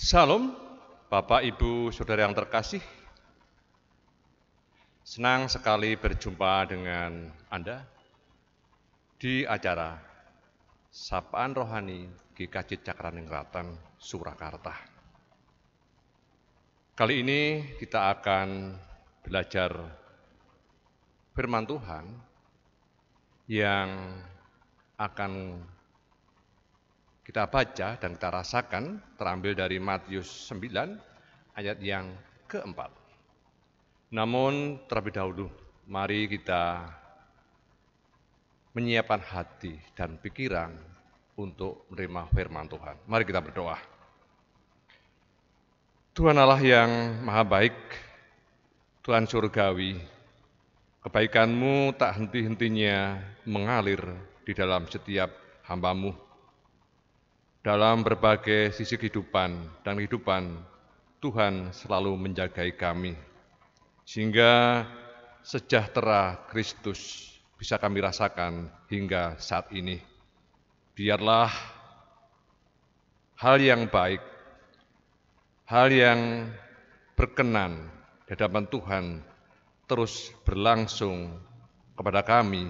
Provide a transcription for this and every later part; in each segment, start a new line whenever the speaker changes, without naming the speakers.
Salam, Bapak Ibu Saudara yang terkasih. Senang sekali berjumpa dengan Anda di acara Sapaan Rohani GKJ Cakraningratan, Surakarta. Kali ini kita akan belajar firman Tuhan yang akan kita baca dan kita rasakan terambil dari Matius 9 ayat yang keempat. Namun terlebih dahulu mari kita menyiapkan hati dan pikiran untuk menerima firman Tuhan. Mari kita berdoa. Tuhan Allah yang maha baik, Tuhan surgawi, kebaikanmu tak henti-hentinya mengalir di dalam setiap hambamu. mu dalam berbagai sisi kehidupan dan kehidupan, Tuhan selalu menjagai kami, sehingga sejahtera Kristus bisa kami rasakan hingga saat ini. Biarlah hal yang baik, hal yang berkenan di hadapan Tuhan terus berlangsung kepada kami,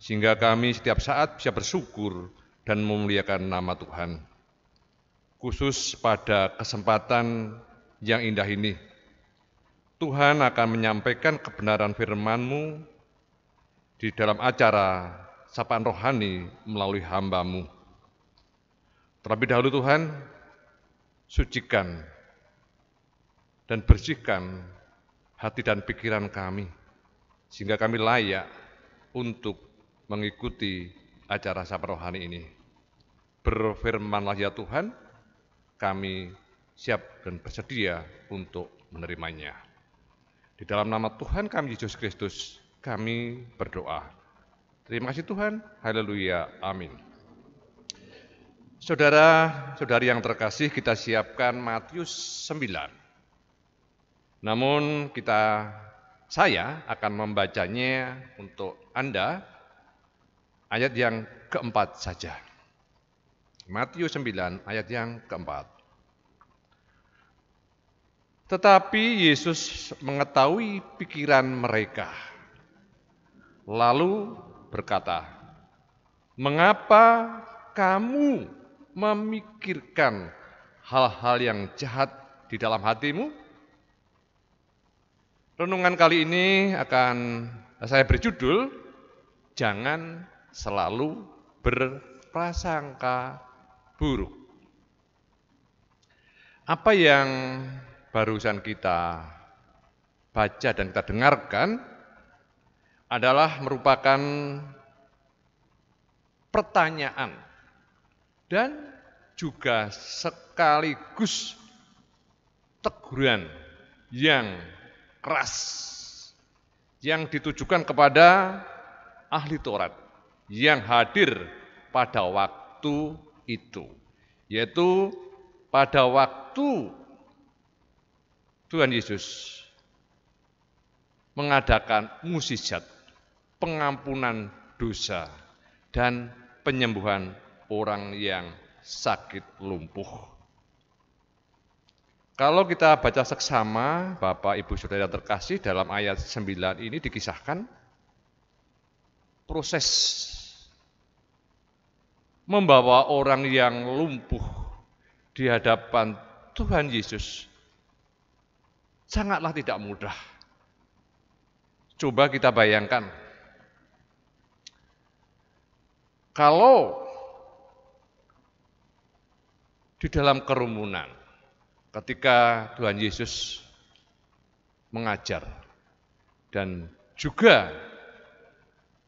sehingga kami setiap saat bisa bersyukur dan memuliakan nama Tuhan. Khusus pada kesempatan yang indah ini, Tuhan akan menyampaikan kebenaran firman-Mu di dalam acara sapaan rohani melalui hamba-Mu. Terlebih dahulu Tuhan, sucikan dan bersihkan hati dan pikiran kami, sehingga kami layak untuk mengikuti acara sapaan rohani ini berfirmanlah ya Tuhan, kami siap dan bersedia untuk menerimanya. Di dalam nama Tuhan kami Yesus Kristus, kami berdoa. Terima kasih Tuhan, haleluya, amin. Saudara-saudari yang terkasih, kita siapkan Matius 9. Namun kita saya akan membacanya untuk Anda ayat yang keempat saja. Matius 9 ayat yang keempat. Tetapi Yesus mengetahui pikiran mereka. Lalu berkata, "Mengapa kamu memikirkan hal-hal yang jahat di dalam hatimu?" Renungan kali ini akan saya berjudul "Jangan Selalu Berprasangka buruk. Apa yang barusan kita baca dan kita dengarkan adalah merupakan pertanyaan dan juga sekaligus teguran yang keras yang ditujukan kepada ahli Taurat yang hadir pada waktu itu. Yaitu pada waktu Tuhan Yesus mengadakan musisat, pengampunan dosa, dan penyembuhan orang yang sakit lumpuh. Kalau kita baca seksama, Bapak Ibu Saudara terkasih dalam ayat 9 ini dikisahkan proses membawa orang yang lumpuh di hadapan Tuhan Yesus sangatlah tidak mudah. Coba kita bayangkan, kalau di dalam kerumunan, ketika Tuhan Yesus mengajar dan juga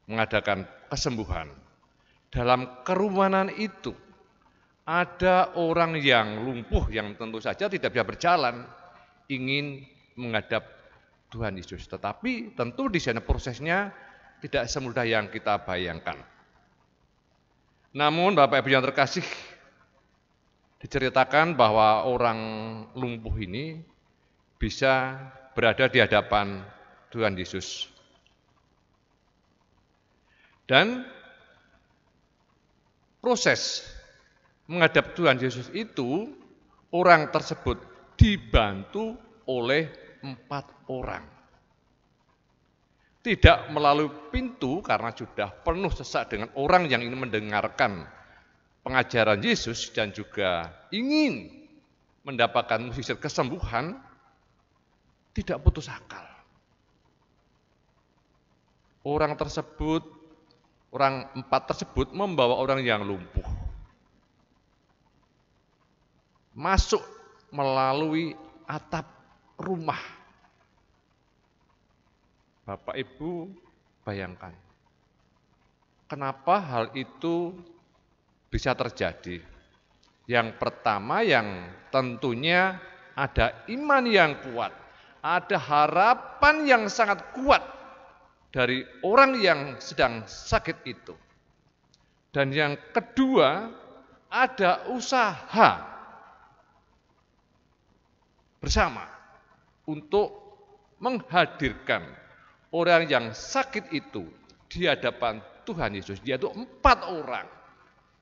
mengadakan kesembuhan, dalam kerumunan itu ada orang yang lumpuh yang tentu saja tidak bisa berjalan ingin menghadap Tuhan Yesus. Tetapi tentu di sana prosesnya tidak semudah yang kita bayangkan. Namun Bapak Ibu yang terkasih, diceritakan bahwa orang lumpuh ini bisa berada di hadapan Tuhan Yesus. Dan proses menghadap Tuhan Yesus itu orang tersebut dibantu oleh empat orang. Tidak melalui pintu karena sudah penuh sesak dengan orang yang ingin mendengarkan pengajaran Yesus dan juga ingin mendapatkan mujizat kesembuhan, tidak putus akal. Orang tersebut Orang empat tersebut membawa orang yang lumpuh. Masuk melalui atap rumah. Bapak Ibu bayangkan. Kenapa hal itu bisa terjadi? Yang pertama yang tentunya ada iman yang kuat, ada harapan yang sangat kuat dari orang yang sedang sakit itu. Dan yang kedua, ada usaha bersama untuk menghadirkan orang yang sakit itu di hadapan Tuhan Yesus. Dia itu empat orang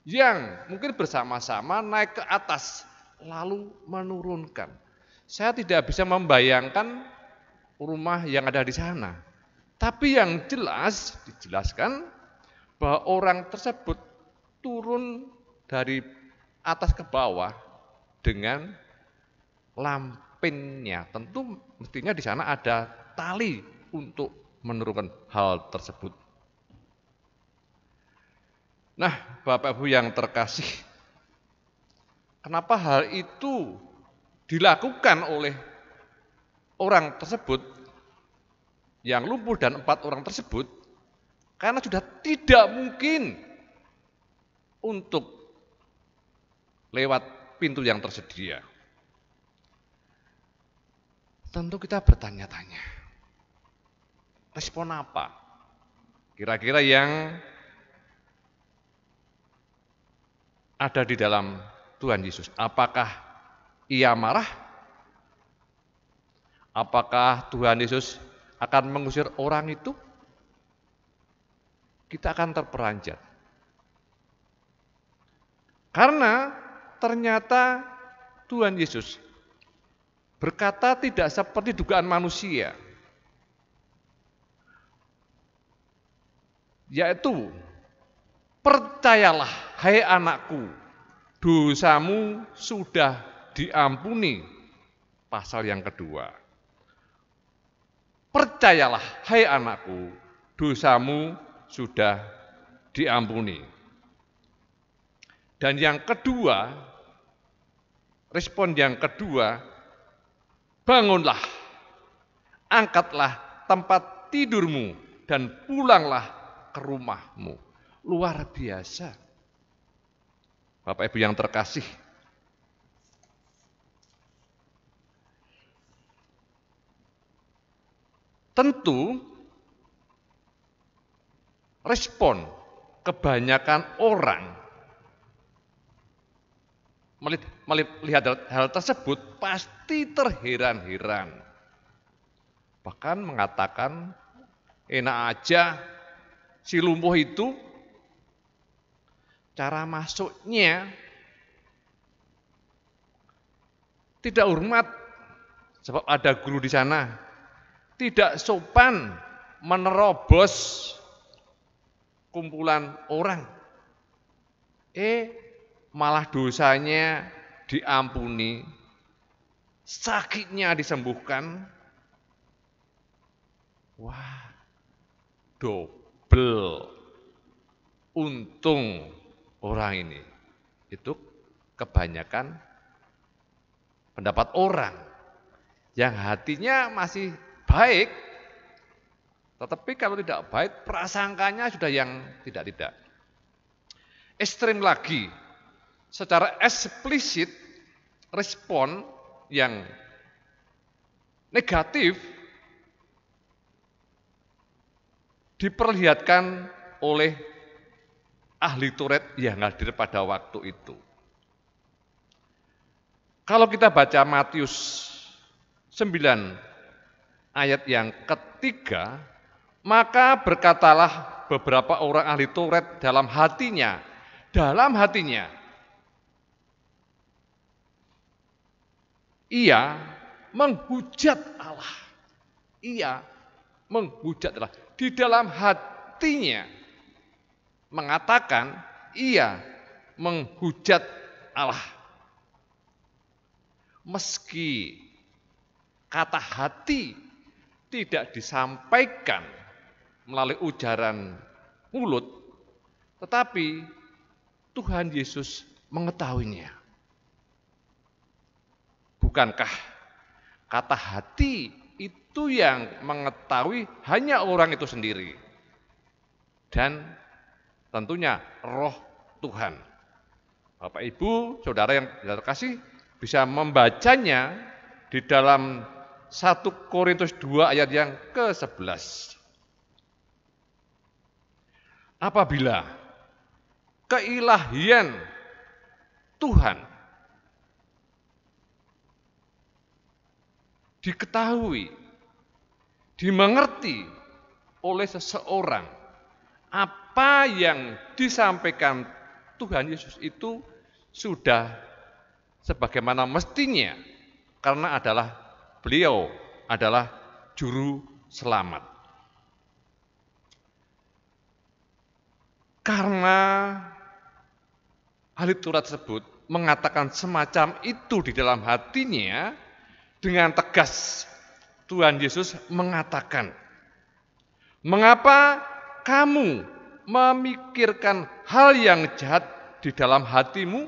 yang mungkin bersama-sama naik ke atas lalu menurunkan. Saya tidak bisa membayangkan rumah yang ada di sana. Tapi yang jelas dijelaskan bahwa orang tersebut turun dari atas ke bawah dengan lampinnya. Tentu mestinya di sana ada tali untuk menurunkan hal tersebut. Nah, Bapak Ibu yang terkasih, kenapa hal itu dilakukan oleh orang tersebut yang lumpuh dan empat orang tersebut karena sudah tidak mungkin untuk lewat pintu yang tersedia. Tentu kita bertanya-tanya, respon apa? Kira-kira yang ada di dalam Tuhan Yesus. Apakah ia marah? Apakah Tuhan Yesus akan mengusir orang itu, kita akan terperanjat. Karena ternyata Tuhan Yesus berkata tidak seperti dugaan manusia, yaitu percayalah hai anakku dosamu sudah diampuni pasal yang kedua Percayalah, hai anakku, dosamu sudah diampuni. Dan yang kedua, respon yang kedua, bangunlah, angkatlah tempat tidurmu dan pulanglah ke rumahmu. Luar biasa. Bapak Ibu yang terkasih, Tentu respon kebanyakan orang melihat hal tersebut pasti terheran-heran. Bahkan mengatakan, enak aja si lumpuh itu cara masuknya tidak hormat sebab ada guru di sana. Tidak sopan menerobos kumpulan orang. Eh, malah dosanya diampuni, sakitnya disembuhkan. Wah, double untung orang ini. Itu kebanyakan pendapat orang yang hatinya masih baik, tetapi kalau tidak baik, prasangkanya sudah yang tidak-tidak. Ekstrim lagi, secara eksplisit, respon yang negatif diperlihatkan oleh ahli Turet yang hadir pada waktu itu. Kalau kita baca Matius 9 ayat yang ketiga, maka berkatalah beberapa orang ahli Taurat dalam hatinya, dalam hatinya, ia menghujat Allah. Ia menghujat Allah. Di dalam hatinya mengatakan ia menghujat Allah. Meski kata hati tidak disampaikan melalui ujaran mulut, tetapi Tuhan Yesus mengetahuinya. Bukankah kata hati itu yang mengetahui hanya orang itu sendiri? Dan tentunya roh Tuhan. Bapak Ibu, Saudara yang terkasih, bisa membacanya di dalam 1 Korintus 2 ayat yang ke-11. Apabila keilahian Tuhan diketahui, dimengerti oleh seseorang apa yang disampaikan Tuhan Yesus itu sudah sebagaimana mestinya karena adalah beliau adalah juru selamat. Karena ahli Taurat tersebut mengatakan semacam itu di dalam hatinya, dengan tegas Tuhan Yesus mengatakan, Mengapa kamu memikirkan hal yang jahat di dalam hatimu?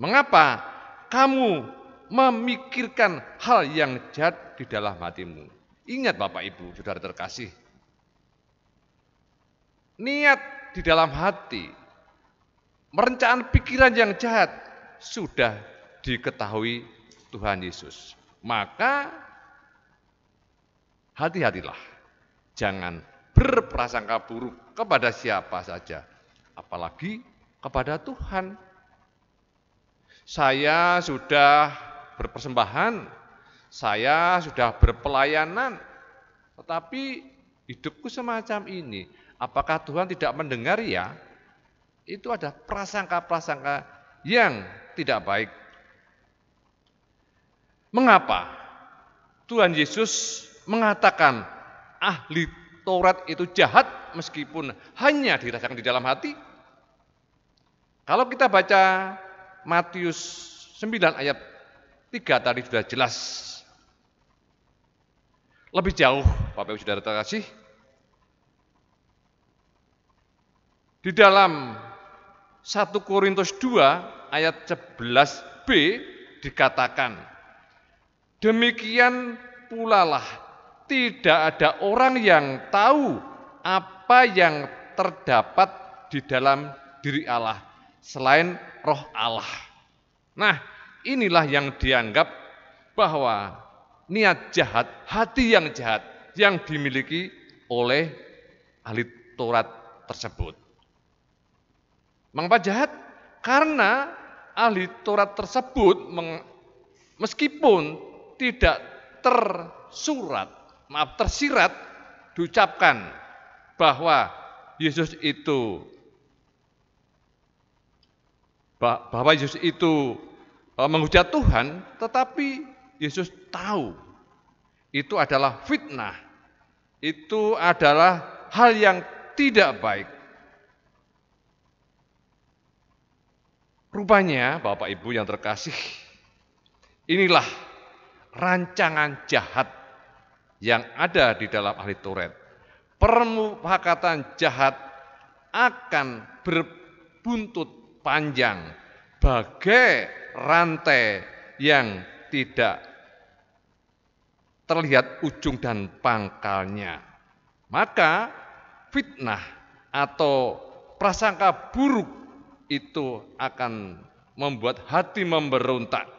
Mengapa kamu memikirkan hal yang jahat di dalam hatimu. Ingat Bapak Ibu, saudara terkasih. Niat di dalam hati, merencanakan pikiran yang jahat sudah diketahui Tuhan Yesus. Maka hati-hatilah. Jangan berprasangka buruk kepada siapa saja, apalagi kepada Tuhan. Saya sudah berpersembahan, saya sudah berpelayanan, tetapi hidupku semacam ini. Apakah Tuhan tidak mendengar ya? Itu ada prasangka-prasangka yang tidak baik. Mengapa Tuhan Yesus mengatakan ahli Taurat itu jahat meskipun hanya dirasakan di dalam hati? Kalau kita baca Matius 9 ayat Tiga tadi sudah jelas. Lebih jauh, Bapak Ibu Saudara terkasih, di dalam 1 Korintus 2 ayat 11b dikatakan, demikian pula lah tidak ada orang yang tahu apa yang terdapat di dalam diri Allah selain roh Allah. Nah, Inilah yang dianggap bahwa niat jahat, hati yang jahat yang dimiliki oleh ahli Taurat tersebut. Mengapa jahat? Karena ahli Taurat tersebut meskipun tidak tersurat, maaf tersirat diucapkan bahwa Yesus itu bahwa Yesus itu Eh, menghujat Tuhan, tetapi Yesus tahu itu adalah fitnah. Itu adalah hal yang tidak baik. Rupanya, Bapak Ibu yang terkasih, inilah rancangan jahat yang ada di dalam ahli Taurat. Permufakatan jahat akan berbuntut panjang bagai rantai yang tidak terlihat ujung dan pangkalnya. Maka fitnah atau prasangka buruk itu akan membuat hati memberontak.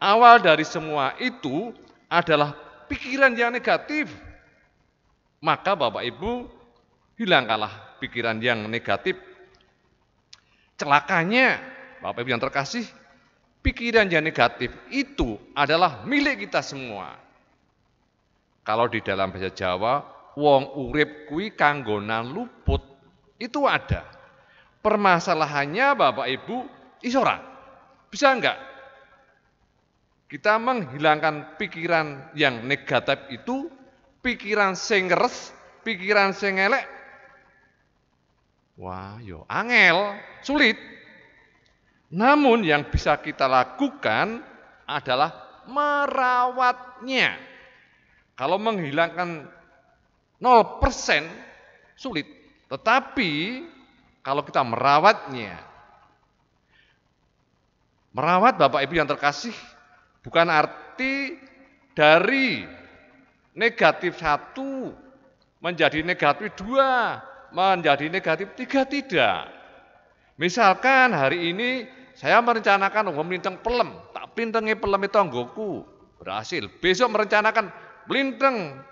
Awal dari semua itu adalah pikiran yang negatif. Maka Bapak Ibu hilangkanlah pikiran yang negatif. Celakanya Bapak Ibu yang terkasih, pikiran yang negatif itu adalah milik kita semua. Kalau di dalam bahasa Jawa, wong urip kui kanggonan luput itu ada. Permasalahannya Bapak Ibu isora. Bisa enggak? Kita menghilangkan pikiran yang negatif itu, pikiran sengres, pikiran sengelek, Wah, yo angel, sulit. Namun yang bisa kita lakukan adalah merawatnya. Kalau menghilangkan 0% sulit. Tetapi kalau kita merawatnya, merawat Bapak Ibu yang terkasih bukan arti dari negatif satu menjadi negatif dua, menjadi negatif tiga tidak. Misalkan hari ini saya merencanakan untuk melintang pelem, tak pintengi pelem itu anggoku Berhasil. Besok merencanakan blinteng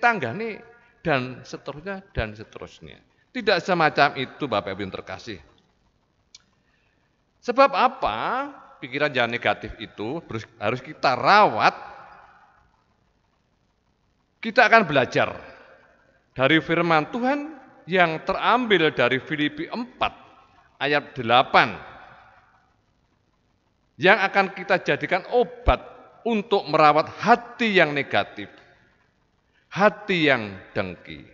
tangga nih dan seterusnya dan seterusnya. Tidak semacam itu Bapak Ibu yang terkasih. Sebab apa? Pikiran jangan negatif itu harus kita rawat. Kita akan belajar dari firman Tuhan yang terambil dari Filipi 4 ayat 8 yang akan kita jadikan obat untuk merawat hati yang negatif, hati yang dengki.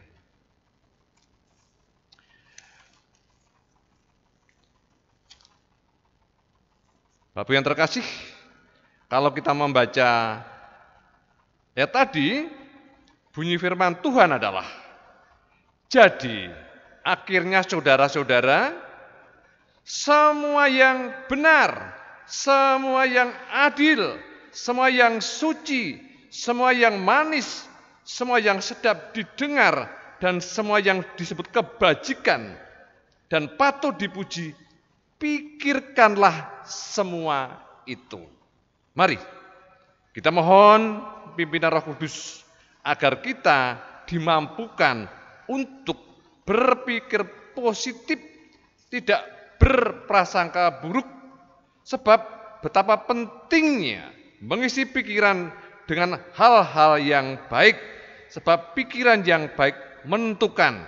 Bapak yang terkasih, kalau kita membaca ya tadi bunyi firman Tuhan adalah jadi akhirnya saudara-saudara semua yang benar semua yang adil, semua yang suci, semua yang manis, semua yang sedap didengar, dan semua yang disebut kebajikan dan patut dipuji, pikirkanlah semua itu. Mari, kita mohon pimpinan roh kudus agar kita dimampukan untuk berpikir positif, tidak berprasangka buruk, Sebab betapa pentingnya mengisi pikiran dengan hal-hal yang baik. Sebab pikiran yang baik menentukan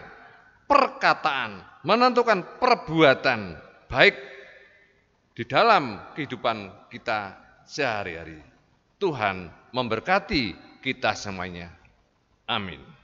perkataan, menentukan perbuatan baik di dalam kehidupan kita sehari-hari. Tuhan memberkati kita semuanya. Amin.